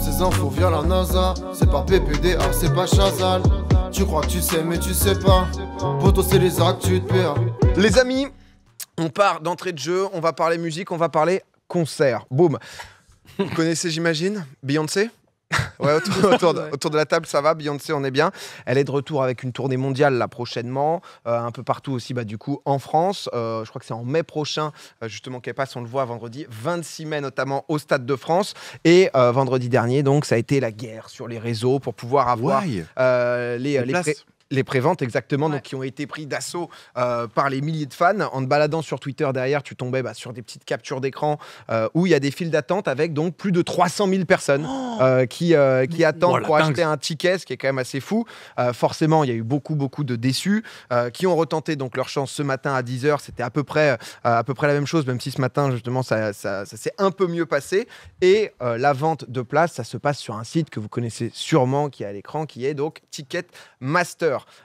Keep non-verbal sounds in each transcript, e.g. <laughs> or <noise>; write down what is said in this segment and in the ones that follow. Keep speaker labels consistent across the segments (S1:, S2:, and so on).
S1: ces infos via la NASA. C'est pas PPDA, c'est pas Chazal. Tu crois que tu sais, mais tu sais pas. Poto, c'est les actes, tu te Les amis, on part d'entrée de jeu, on va parler musique, on va parler concert. Boum. Vous connaissez, j'imagine, Beyoncé <laughs> <laughs> autour, de, la table, ça va. Beyoncé, on est bien. Elle est de retour avec une tournée mondiale là prochainement, euh, un peu partout aussi, bah, du coup, en France. Euh, je crois que c'est en mai prochain, euh, justement, qu'elle passe. On le voit vendredi, 26 mai, notamment au Stade de France. Et vendredi dernier, donc, ça a été la guerre sur les réseaux pour pouvoir avoir les, les, les préventes, exactement, donc qui ont été pris d'assaut euh, par les milliers de fans. En te baladant sur Twitter derrière, tu tombais bah, sur des petites captures d'écran euh, où il y a des files d'attente avec donc plus de 300 000 personnes oh euh, qui, qui attendent pour acheter un ticket, ce qui est quand même assez fou. forcément, il y a eu beaucoup, beaucoup de déçus qui ont retenté donc leur chance ce matin à 10h. C'était à peu près à peu près la même chose, même si ce matin, justement, ça, ça, s'est un peu mieux passé. Et la vente de places, ça se passe sur un site que vous connaissez sûrement, qui est à l'écran, qui est donc Ticket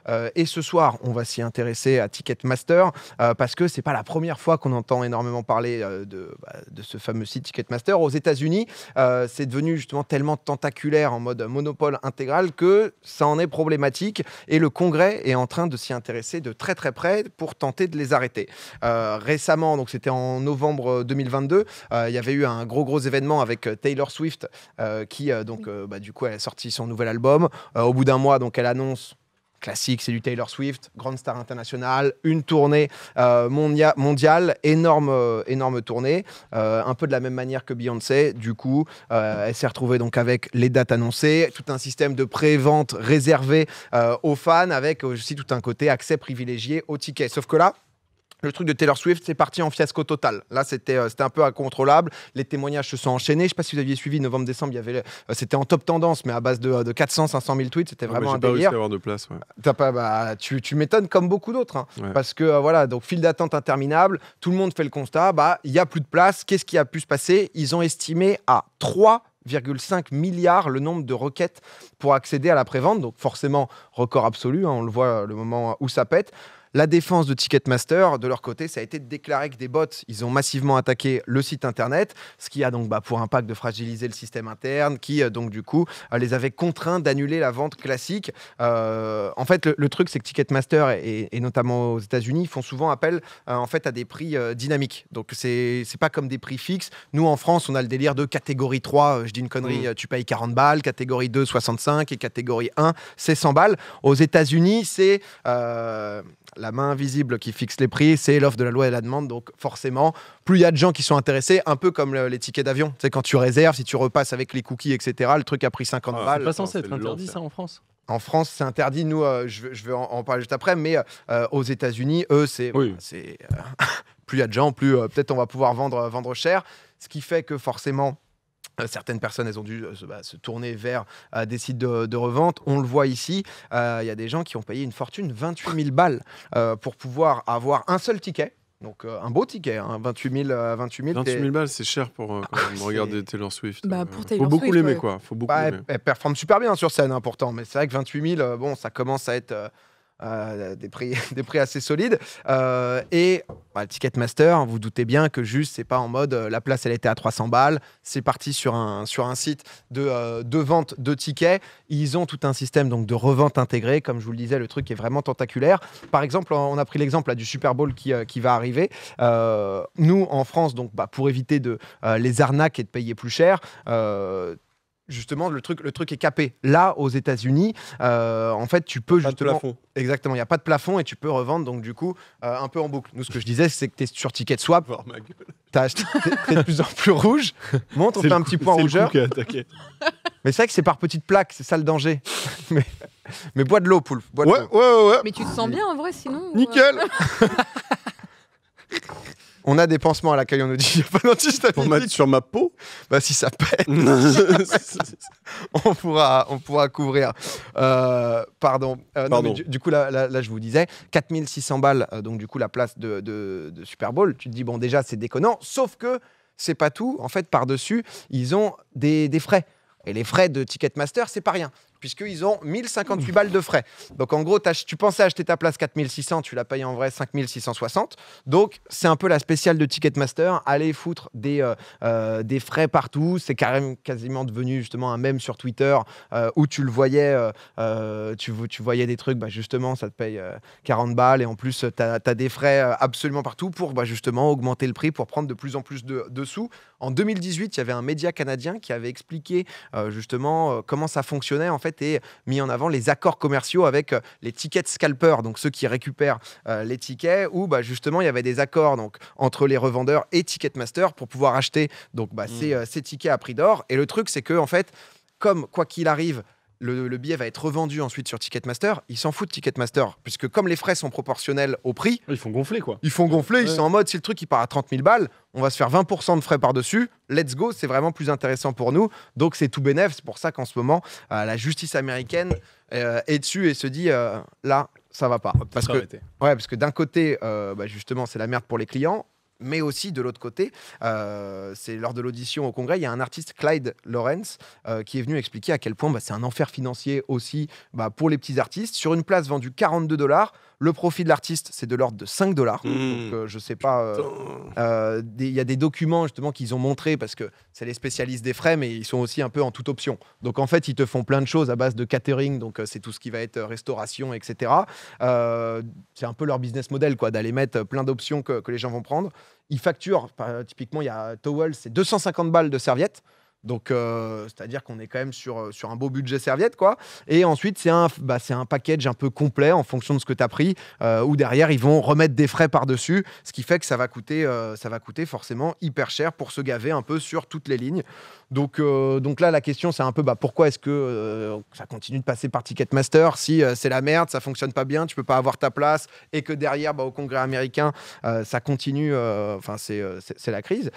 S1: euh, et ce soir, on va s'y intéresser à Ticketmaster euh, parce que c'est pas la première fois qu'on entend énormément parler euh, de, bah, de, ce fameux site Ticketmaster. Aux États-Unis, c'est devenu justement tellement tentaculaire en mode monopole intégral que ça en est problématique et le Congrès est en train de s'y intéresser de très très près pour tenter de les arrêter. récemment, donc c'était en novembre 2022, il y avait eu un gros gros événement avec Taylor Swift qui donc bah, du coup elle a sorti son nouvel album. au bout d'un mois, donc elle annonce classique, c'est du Taylor Swift, grande star internationale, une tournée euh, mondiale, énorme, euh, énorme tournée, euh, un peu de la même manière que Beyoncé. Du coup, elle s'est retrouvée donc avec les dates annoncées, tout un système de pré-vente réservé aux fans, avec aussi tout un côté accès privilégié aux tickets. Sauf que là, le truc de Taylor Swift, c'est parti en fiasco total. Là, c'était euh, c'était un peu incontrôlable. Les témoignages se sont enchaînés. Je ne sais pas si vous aviez suivi novembre-décembre, il y avait euh, c'était en top tendance, mais à base de, 400, 500 000 tweets, c'était ah, vraiment un pas Réussi à avoir de place. pas, bah, tu, tu m'étonnes comme beaucoup d'autres, hein. parce que euh, voilà, donc file d'attente interminable. Tout le monde fait le constat, bah il y a plus de place. Qu'est-ce qui a pu se passer Ils ont estimé à 3,5 milliards le nombre de requêtes pour accéder à la prévente. Donc forcément, record absolu, hein. on le voit le moment où ça pète. La défense de Ticketmaster, de leur côté, ça a été de déclarer que des bots, ils ont massivement attaqué le site internet, ce qui a donc bah, pour impact de fragiliser le système interne, qui euh, donc du coup euh, les avait contraints d'annuler la vente classique. Euh, en fait, le, truc, c'est que Ticketmaster et, notamment aux États-Unis font souvent appel en fait à des prix dynamiques. Donc c'est c'est pas comme des prix fixes. Nous en France, on a le délire de catégorie 3, je dis une connerie, mmh. tu payes 40 balles, catégorie 2 65 et catégorie 1 c'est 100 balles. Aux États-Unis, c'est la main invisible qui fixe les prix, c'est l'offre de la loi et la demande. Donc forcément, plus il y a de gens qui sont intéressés, un peu comme les tickets d'avion. C'est quand tu réserves, si tu repasses avec les cookies, etc., le truc a pris 50 ah, balles. C'est pas censé interdit ça en France. En France, c'est interdit. Nous, euh, je, vais en, parler juste après, mais euh, aux États-Unis, eux, c'est euh, <laughs> plus il y a de gens, plus peut-être on va pouvoir vendre, vendre cher. Ce qui fait que forcément, euh, certaines personnes, elles ont dû euh, bah, se tourner vers euh, des sites de, revente. On le voit ici, il y a des gens qui ont payé une fortune, 28 000 balles, pour pouvoir avoir un seul ticket. Donc un beau ticket, 28 000, 28 000, balles, c'est cher pour ah, regarder Taylor Swift. Bah, pour faut beaucoup l'aimer quoi. Faut beaucoup bah, elle, performe super bien sur scène, hein, pourtant. Mais c'est vrai que 28 000, bon, ça commence à être euh, <laughs> des, prix, assez solides. Euh, et bah, Ticketmaster, vous doutez bien que juste, c'est pas en mode euh, la place, elle était à 300 balles, c'est parti sur un, site de, vente de tickets. Ils ont tout un système donc, de revente intégrée. Comme je vous le disais, le truc est vraiment tentaculaire. Par exemple, on a pris l'exemple du Super Bowl qui, va arriver. nous, en France, donc, bah, pour éviter de, les arnaques et de payer plus cher, justement le truc le truc est capé là aux États-Unis euh, en fait tu peux justement pas de plafond. exactement il n'y a pas de plafond et tu peux revendre donc du coup euh, un peu en boucle nous ce que je disais c'est que tu es sur ticket swap t'as acheté de plus en plus rouge montre, on fait un petit point rougeur mais c'est vrai que c'est par petite plaque, c'est ça le danger <laughs> mais, bois de l'eau poule. ouais, ouais, ouais mais tu te sens bien en vrai sinon nickel <laughs> On a des pansements à l'accueil, on nous dit, il <laughs> n'y a pas d'antihistaminique. Pour mettre sur ma peau Bah, si ça pète, <laughs> on, pourra, on pourra couvrir. Euh, pardon. Euh, du, coup, là, là, je vous disais, 4600 balles, euh, donc du coup, la place de, de, Super Bowl. Tu te dis, bon, déjà, c'est déconnant, sauf que c'est pas tout. En fait, par-dessus, ils ont des, des frais. Et les frais de Ticketmaster, c'est pas rien puisqu'ils ont 1058 balles de frais. Donc en gros, tu pensais acheter ta place 4600, tu la payes en vrai 5660. Donc c'est un peu la spéciale de Ticketmaster, aller foutre des, euh, euh, des frais partout. C'est carrément quasiment devenu justement un mème sur Twitter euh, où tu le voyais, tu, tu, voyais des trucs, bah, justement, ça te paye 40 balles et en plus, tu as, des frais absolument partout pour bah, justement augmenter le prix, pour prendre de plus en plus de, de sous. En 2018, il y avait un média canadien qui avait expliqué justement comment ça fonctionnait en fait et mis en avant les accords commerciaux avec euh, les tickets scalpers, donc ceux qui récupèrent euh, les tickets, où bah, justement il y avait des accords donc, entre les revendeurs et Ticketmaster pour pouvoir acheter donc, bah, mmh. ces, euh, ces, tickets à prix d'or. Et le truc, c'est que en fait, comme quoi qu'il arrive, le, billet va être revendu ensuite sur Ticketmaster. Ils s'en foutent Ticketmaster, puisque comme les frais sont proportionnels au prix. Ils font gonfler quoi. Ils font gonfler, ils sont en mode si le truc il part à 30 000 balles, on va se faire 20% de frais par-dessus. Let's go, c'est vraiment plus intéressant pour nous. Donc c'est tout bénéf. C'est pour ça qu'en ce moment, euh, la justice américaine euh, est dessus et se dit euh, là, ça va pas. Parce que, ouais, parce que d'un côté, bah, justement, c'est la merde pour les clients mais aussi de l'autre côté, euh, c'est lors de l'audition au Congrès, il y a un artiste, Clyde Lawrence, euh, qui est venu expliquer à quel point bah, c'est un enfer financier aussi bah, pour les petits artistes. Sur une place vendue 42 dollars, le profit de l'artiste, c'est de l'ordre de 5 dollars. Mmh. Euh, je sais pas. Euh, euh, il y a des documents justement qu'ils ont montré parce que c'est les spécialistes des frais, mais ils sont aussi un peu en toute option. Donc en fait, ils te font plein de choses à base de catering. Donc c'est tout ce qui va être restauration, etc. c'est un peu leur business model, quoi, d'aller mettre plein d'options que, les gens vont prendre. Ils facturent, typiquement, il y a Towel, c'est 250 balles de serviettes. Donc, euh, c'est-à-dire qu'on est quand même euh, sur, un beau budget serviette, quoi. Et ensuite, c'est un, bah, un package un peu complet en fonction de ce que tu as pris, ou euh, où derrière, ils vont remettre des frais par-dessus, ce qui fait que ça va, coûter, ça va coûter forcément hyper cher pour se gaver un peu sur toutes les lignes. Donc, là, la question, c'est un peu bah, pourquoi est-ce que ça continue de passer par Ticketmaster si c'est la merde, ça fonctionne pas bien, tu peux pas avoir ta place, et que derrière, bah, au Congrès américain, ça continue, enfin, c'est la crise.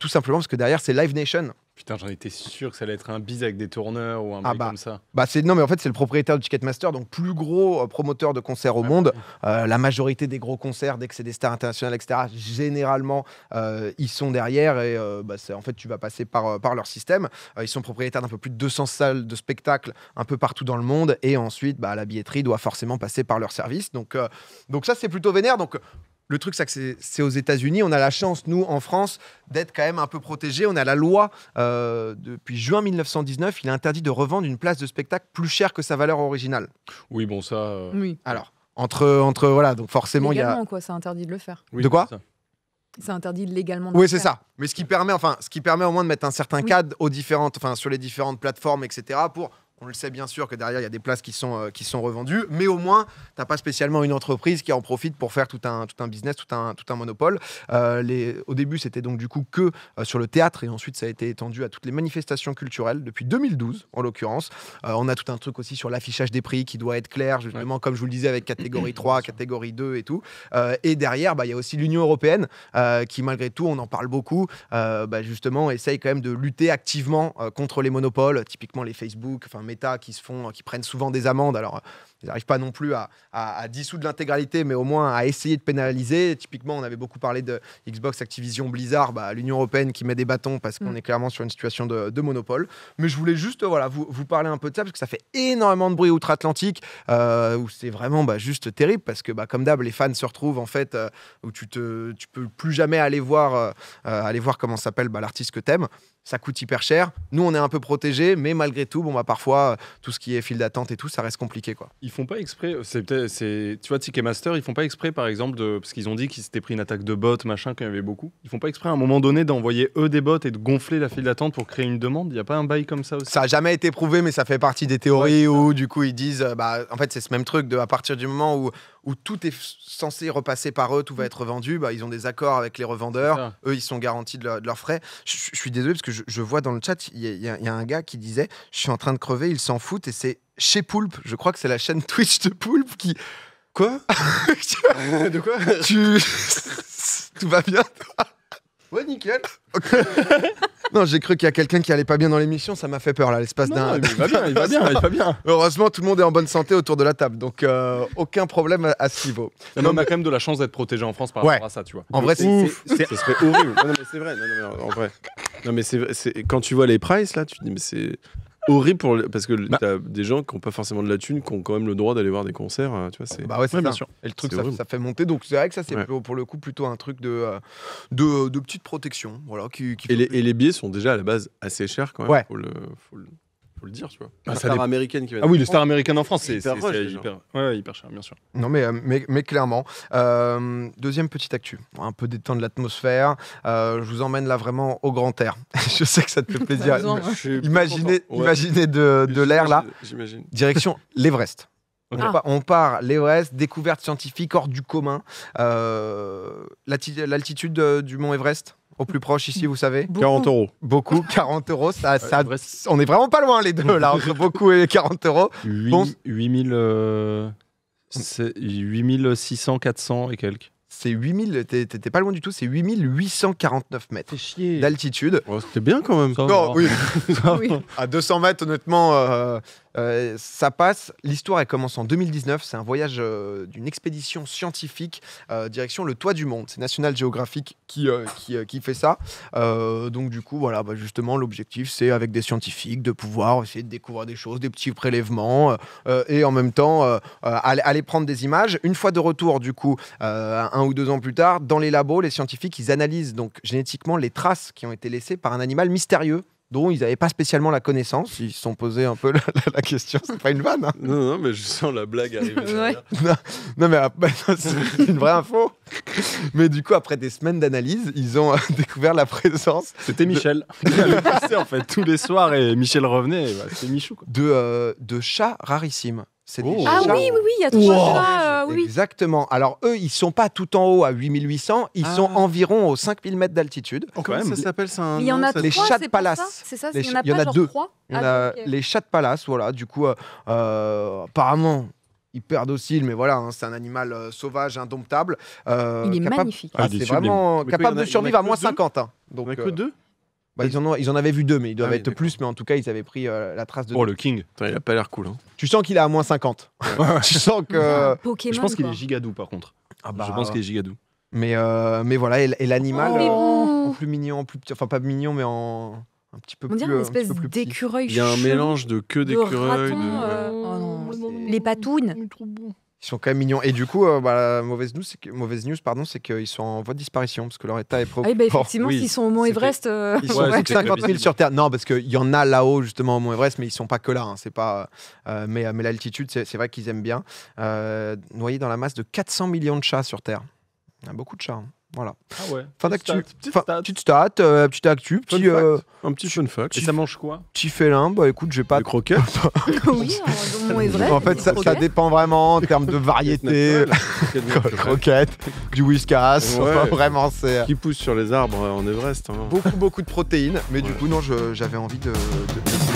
S1: tout simplement parce que derrière, c'est Live Nation Putain, j'en étais sûr que ça allait être un bis avec des tourneurs ou un ah bah, comme ça. Bah c'est non, mais en fait c'est le propriétaire du Ticketmaster, donc plus gros euh, promoteur de concerts au ah monde. Euh, la majorité des gros concerts, dès que c'est des stars internationales, etc. Généralement, euh, ils sont derrière et bah, en fait tu vas passer par par leur système. ils sont propriétaires d'un peu plus de 200 salles de spectacle un peu partout dans le monde et ensuite bah, la billetterie doit forcément passer par leur service. Donc donc ça c'est plutôt vénère. Donc le truc, c'est que c'est aux États-Unis. On a la chance, nous, en France, d'être quand même un peu protégés. On a la loi, euh, depuis juin 1919, il est interdit de revendre une place de spectacle plus chère que sa valeur originale. Oui, bon, ça. Euh, oui. Alors, entre, entre. Voilà, donc forcément, il y a. Légalement, quoi, c'est interdit de le faire. oui, De quoi ça. C'est interdit légalement Oui, c'est ça. Mais ce qui permet, enfin, ce qui permet au moins de mettre un certain cadre aux différentes, enfin, sur les différentes plateformes, etc., pour on le sait bien sûr que derrière, il y a des places qui sont, euh, qui sont revendues, mais au moins, tu n'as pas spécialement une entreprise qui en profite pour faire tout un, tout un business, tout un, tout un monopole. Euh, au début, c'était donc du coup que euh, sur le théâtre, et ensuite, ça a été étendu à toutes les manifestations culturelles, depuis 2012 en l'occurrence. on a tout un truc aussi sur l'affichage des prix qui doit être clair, justement, comme je vous le disais, avec catégorie 3, <coughs> catégorie 2 et tout. et derrière, bah, il y a aussi l'Union européenne qui, malgré tout, on en parle beaucoup, bah, justement, essaye quand même de lutter activement contre les monopoles, typiquement les Facebook, enfin méta qui se font, qui prennent souvent des amendes. Alors, euh, ils n'arrivent pas non plus à, dissoudre l'intégralité, mais au moins à essayer de pénaliser. Typiquement, on avait beaucoup parlé de Xbox, Activision, Blizzard, bah, l'Union européenne qui met des bâtons parce qu'on mm. est clairement sur une situation de, monopole. Mais je voulais juste voilà, vous, vous parler un peu de ça parce que ça fait énormément de bruit outre-Atlantique euh, où c'est vraiment bah, juste terrible parce que, bah, comme d'hab, les fans se retrouvent en fait euh, où tu, te, tu peux plus jamais aller voir, aller voir comment s'appelle bah, l'artiste que t'aimes. Ça coûte hyper cher. Nous, on est un peu protégés, mais malgré tout, bon, bah, parfois, tout ce qui est file d'attente et tout, ça reste compliqué. Quoi. Ils font pas exprès, c'est c'est, tu vois, Ticketmaster, ils font pas exprès par exemple, de, parce qu'ils ont dit qu'ils s'étaient pris une attaque de bots, machin, qu'il y avait beaucoup. Ils font pas exprès à un moment donné d'envoyer eux des bots et de gonfler la file d'attente pour créer une demande. Il n'y a pas un bail comme ça aussi. Ça a jamais été prouvé, mais ça fait partie des théories ou où du coup ils disent, bah, en fait, c'est ce même truc de à partir du moment où où tout est censé repasser par eux, tout va mm. être vendu. Bah, ils ont des accords avec les revendeurs, eux, ils sont garantis de, leurs frais. Je, suis désolé parce que je, vois dans le chat, il y, a un gars qui disait Je suis en train de crever, ils s'en foutent, et c'est chez Poulpe. Je crois que c'est la chaîne Twitch de Poulpe qui. Quoi De quoi <laughs> tu... <laughs> <laughs> Tout va bien, toi Ouais, nickel. <laughs> non, j'ai cru qu'il y a quelqu'un qui allait pas bien dans l'émission, ça m'a fait peur là, l'espace d'un. Il va bien, il va bien, il va bien. <laughs> Heureusement, tout le monde est en bonne santé autour de la table, donc euh, aucun problème à, ce niveau. on a quand même de la chance d'être protégé en France par rapport à ça, tu vois. En vrai, c'est. serait horrible. <laughs> non, mais c'est vrai. Non, mais en vrai. Non, mais c'est quand tu vois les prices là, tu te dis, mais c'est horrible parce que bah. des gens qui n'ont pas forcément de la thune qui ont quand même le droit d'aller voir des concerts euh, tu vois c'est bah bien sûr. Et le truc, ça, fait monter. Donc c'est vrai que ça, c'est pour, le coup plutôt un truc de, euh, de, de petite protection. Voilà, qui, et les, billets sont déjà à la base assez chers quand même le- faut le dire, tu vois. Ah, la star américaine qui va Ah oui, le star américain en France, c'est hyper, cher, bien sûr. Non, mais, euh, mais, mais clairement. Euh, deuxième petite actu. Un peu détendre l'atmosphère. Euh, je vous emmène là vraiment au grand air. <laughs> je sais que ça te fait plaisir. Imaginez, imaginez de, l'air là. Direction <laughs> l'Everest. On, ah. part, l'Everest, découverte scientifique hors du commun. L'altitude du mont Everest au plus proche ici, vous savez 40 euros. Beaucoup, 40 <laughs> euros. Ça, on est vraiment pas loin les deux, là, entre <laughs> beaucoup et 40 euros. 8, 8 600, 400 et quelques c'est 8000, t'étais pas loin du tout, c'est 8849 mètres d'altitude. Oh, c'était bien quand même. non, <laughs> oui. À 200 mètres, honnêtement, euh, euh, ça passe. L'histoire, elle commence en 2019. C'est un voyage euh, d'une expédition scientifique direction le toit du monde. C'est National Geographic qui, qui, qui, fait ça. donc, du coup, voilà, bah, justement, l'objectif, c'est avec des scientifiques de pouvoir essayer de découvrir des choses, des petits prélèvements et en même temps aller, aller, prendre des images. Une fois de retour, du coup, un ou deux ans plus tard, dans les labos, les scientifiques, ils analysent donc génétiquement les traces qui ont été laissées par un animal mystérieux dont ils n'avaient pas spécialement la connaissance. Ils se sont posés un peu <laughs> la, question. C'est pas une vanne. Hein. Non, non, mais je sens la blague arriver. <laughs> non, mais <laughs> c'est une vraie info. Mais du coup, après des semaines d'analyse, ils ont euh, découvert la présence. C'était Michel. en fait tous les soirs et Michel revenait. c'est bah, Michou. De, euh, de chats rarissimes. Oh. Ah oui, oui, oui, il y a trois chats. Euh, oui. Exactement. Alors eux, ils sont pas tout en haut à 8800, ils sont ah. environ aux 5000 mètres d'altitude. Comment oh, ça s'appelle ça Les chats de palace. C'est ça, il y en a, deux. les chats de palace, voilà. Du coup, euh, euh apparemment, hyper docile, mais voilà, hein, c'est un animal euh, sauvage, indomptable. il est capable... magnifique. Ah, ah, c'est vraiment capable de survivre à moins 50. Hein. Il Donc, en a que deux bah, ils, en avaient vu deux, mais ils doivent ah être plus. Mais en tout cas, ils avaient pris euh, la trace de. Oh, le King. il a pas l'air cool. Hein. Tu sens qu'il est à moins 50. <laughs> tu sens que. je pense qu'il est gigadou, par contre. Ah je bah, pense qu'il est gigadou. Mais, euh, mais voilà, et, l'animal oh, en, euh, plus mignon, en plus Enfin, pas mignon, mais en. Un petit peu On dirait une espèce d'écureuil. Il y a un mélange de queue d'écureuil. De... Oh oh, les patounes. Ils sont quand même mignons. Et du coup, euh, bah, la mauvaise news, c'est que, mauvaise news, pardon, c'est qu'ils sont en voie de disparition parce que leur état est ah bah, pro. effectivement, s'ils sont au Mont Everest, euh, ils sont 50 000 sur Terre. Non, parce qu'il y en a là-haut justement au Mont Everest, mais ils sont pas que là. Hein. C'est pas. Euh, mais, mais l'altitude, c'est vrai qu'ils aiment bien. noyés dans la masse de 400 millions de chats sur Terre. Il y a beaucoup de chats. Hein. Voilà. Ah ouais. Fin d'actu. Petite stat, euh, petite, actu, euh, un petit fun fact. Et ça mange quoi Petit félin, bah écoute, j'ai pas. Des croquettes <laughs> Oui, En fait, ça, dépend vraiment en termes de variété. <laughs> croquettes, du whiskas, vraiment c'est. Qui pousse sur les arbres en Everest. Hein. Beaucoup, beaucoup de protéines, mais du coup, non, j'avais envie de...